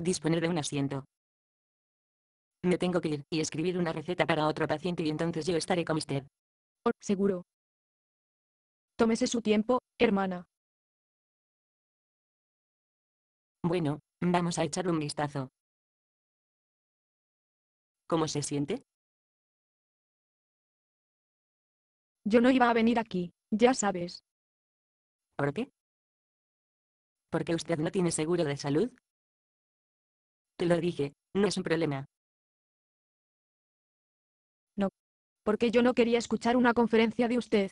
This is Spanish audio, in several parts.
Disponer de un asiento. Me tengo que ir y escribir una receta para otro paciente y entonces yo estaré con usted. Por seguro. Tómese su tiempo, hermana. Bueno, vamos a echar un vistazo. ¿Cómo se siente? Yo no iba a venir aquí, ya sabes. ¿Por qué? Porque usted no tiene seguro de salud, te lo dije, no es un problema. No. Porque yo no quería escuchar una conferencia de usted.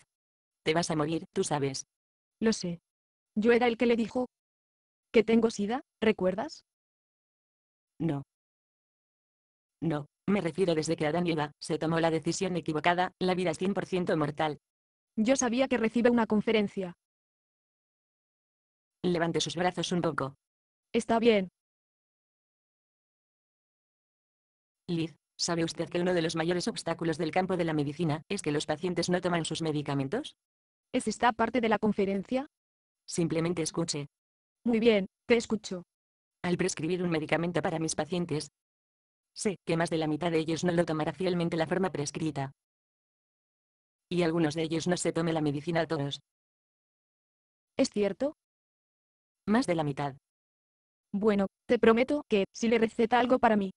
Te vas a morir, tú sabes. Lo sé. Yo era el que le dijo. Que tengo sida, ¿recuerdas? No. No, me refiero desde que Adán y Eva se tomó la decisión equivocada, la vida es 100% mortal. Yo sabía que recibe una conferencia. Levante sus brazos un poco. Está bien. Liz, ¿sabe usted que uno de los mayores obstáculos del campo de la medicina es que los pacientes no toman sus medicamentos? ¿Es esta parte de la conferencia? Simplemente escuche. Muy bien, te escucho. Al prescribir un medicamento para mis pacientes, sé que más de la mitad de ellos no lo tomará fielmente la forma prescrita. Y algunos de ellos no se tome la medicina a todos. ¿Es cierto? Más de la mitad. Bueno, te prometo que, si le receta algo para mí,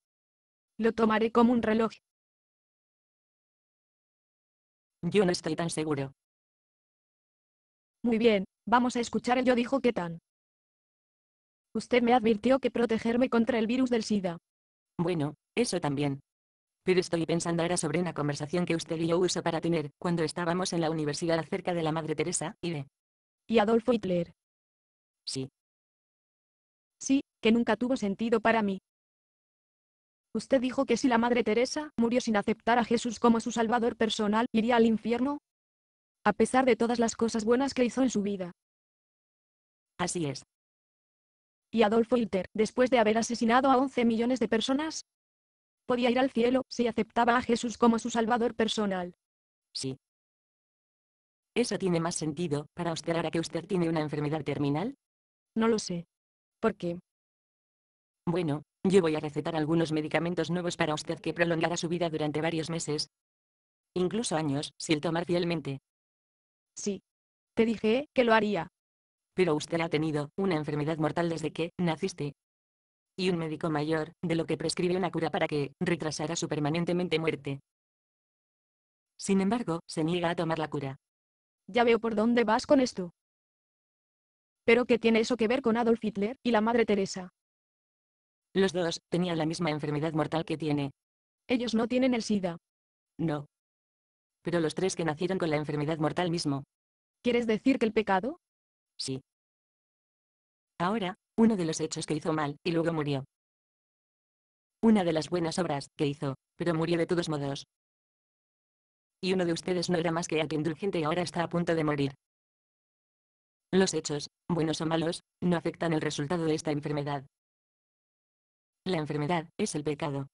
lo tomaré como un reloj. Yo no estoy tan seguro. Muy bien, vamos a escuchar el yo dijo qué tan. Usted me advirtió que protegerme contra el virus del SIDA. Bueno, eso también. Pero estoy pensando ahora sobre una conversación que usted y yo uso para tener cuando estábamos en la universidad acerca de la Madre Teresa y de... Y Adolfo Hitler. Sí. Sí, que nunca tuvo sentido para mí. Usted dijo que si la Madre Teresa murió sin aceptar a Jesús como su Salvador personal, iría al infierno. A pesar de todas las cosas buenas que hizo en su vida. Así es. ¿Y Adolfo Hitler, después de haber asesinado a 11 millones de personas? Podía ir al cielo si aceptaba a Jesús como su Salvador personal. Sí. Eso tiene más sentido, para usted a que usted tiene una enfermedad terminal. No lo sé. ¿Por qué? Bueno, yo voy a recetar algunos medicamentos nuevos para usted que prolongará su vida durante varios meses. Incluso años, si el tomar fielmente. Sí. Te dije que lo haría. Pero usted ha tenido una enfermedad mortal desde que naciste. Y un médico mayor, de lo que prescribe una cura para que retrasara su permanentemente muerte. Sin embargo, se niega a tomar la cura. Ya veo por dónde vas con esto. ¿Pero qué tiene eso que ver con Adolf Hitler y la Madre Teresa? Los dos tenían la misma enfermedad mortal que tiene. Ellos no tienen el SIDA. No. Pero los tres que nacieron con la enfermedad mortal mismo. ¿Quieres decir que el pecado? Sí. Ahora, uno de los hechos que hizo mal, y luego murió. Una de las buenas obras que hizo, pero murió de todos modos. Y uno de ustedes no era más que aquel indulgente y ahora está a punto de morir. Los hechos, buenos o malos, no afectan el resultado de esta enfermedad, la enfermedad, es el pecado.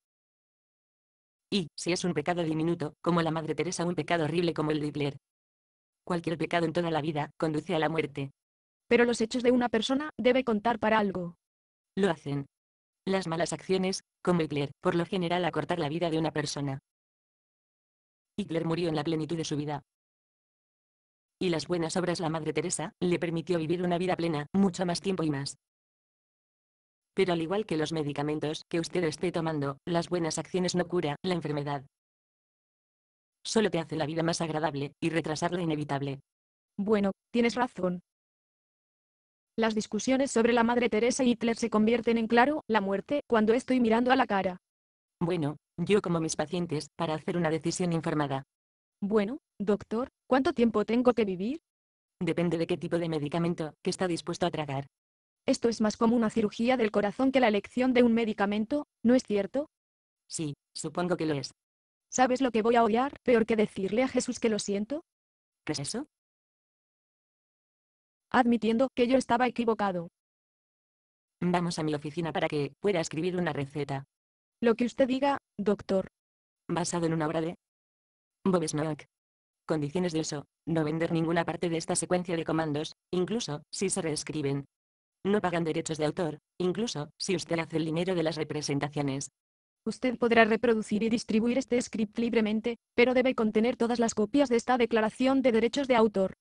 Y, si es un pecado diminuto, como la Madre Teresa un pecado horrible como el de Hitler. Cualquier pecado en toda la vida, conduce a la muerte. Pero los hechos de una persona, debe contar para algo. Lo hacen. Las malas acciones, como Hitler, por lo general acortar la vida de una persona. Hitler murió en la plenitud de su vida. Y las buenas obras la Madre Teresa, le permitió vivir una vida plena, mucho más tiempo y más. Pero al igual que los medicamentos que usted esté tomando, las buenas acciones no cura la enfermedad. Solo te hace la vida más agradable, y retrasar lo inevitable. Bueno, tienes razón. Las discusiones sobre la Madre Teresa y Hitler se convierten en claro, la muerte, cuando estoy mirando a la cara. Bueno, yo como mis pacientes, para hacer una decisión informada. Bueno, doctor, ¿cuánto tiempo tengo que vivir? Depende de qué tipo de medicamento que está dispuesto a tragar. Esto es más como una cirugía del corazón que la elección de un medicamento, ¿no es cierto? Sí, supongo que lo es. ¿Sabes lo que voy a odiar? Peor que decirle a Jesús que lo siento. ¿Qué es eso? Admitiendo que yo estaba equivocado. Vamos a mi oficina para que pueda escribir una receta. Lo que usted diga, doctor. Basado en una obra de Bob Condiciones de eso: No vender ninguna parte de esta secuencia de comandos, incluso si se reescriben, no pagan derechos de autor, incluso, si usted hace el dinero de las representaciones. Usted podrá reproducir y distribuir este script libremente, pero debe contener todas las copias de esta declaración de derechos de autor.